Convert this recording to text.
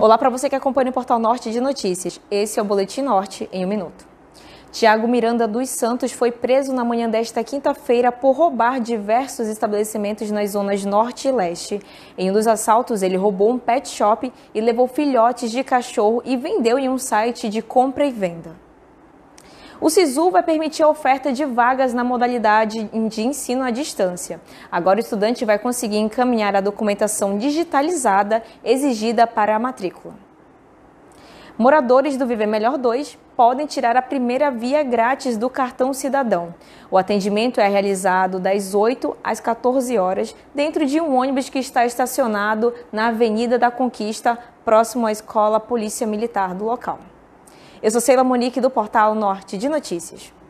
Olá para você que acompanha o Portal Norte de Notícias. Esse é o Boletim Norte em um minuto. Tiago Miranda dos Santos foi preso na manhã desta quinta-feira por roubar diversos estabelecimentos nas zonas norte e leste. Em um dos assaltos, ele roubou um pet shop e levou filhotes de cachorro e vendeu em um site de compra e venda. O SISU vai permitir a oferta de vagas na modalidade de ensino à distância. Agora o estudante vai conseguir encaminhar a documentação digitalizada exigida para a matrícula. Moradores do Viver Melhor 2 podem tirar a primeira via grátis do cartão cidadão. O atendimento é realizado das 8 às 14 horas dentro de um ônibus que está estacionado na Avenida da Conquista, próximo à Escola Polícia Militar do local. Eu sou Seila Monique do portal Norte de Notícias.